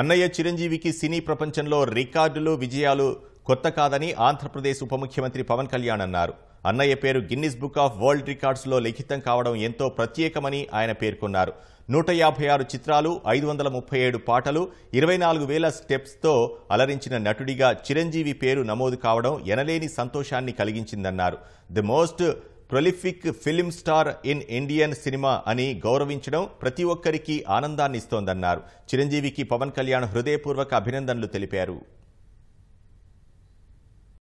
అన్నయ్య చిరంజీవికి సినీ ప్రపంచంలో రికార్డులు విజయాలు కొత్త కాదని ఆంధ్రప్రదేశ్ ఉప ముఖ్యమంత్రి పవన్ కళ్యాణ్ అన్నారు అన్నయ్య పేరు గిన్నిస్ బుక్ ఆఫ్ వరల్డ్ రికార్డ్స్లో లిఖితం కావడం ఎంతో ప్రత్యేకమని ఆయన పేర్కొన్నారు నూట యాభై ఆరు చిత్రాలు ఐదు వందల ముప్పై ఏడు పాటలు ఇరవై నాలుగు వేల స్టెప్స్తో అలరించిన నటుడిగా చిరంజీవి పేరు నమోదు కావడం ఎనలేని సంతోషాన్ని కలిగించిందన్నారు the most prolific film star in Indian cinema అని గౌరవించడం ప్రతి ఒక్కరికి ఆనందాన్ని ఇస్తోందన్నారు చిరంజీవికి పవన్ కళ్యాణ్ హృదయపూర్వక అభినందనలు తెలిపారు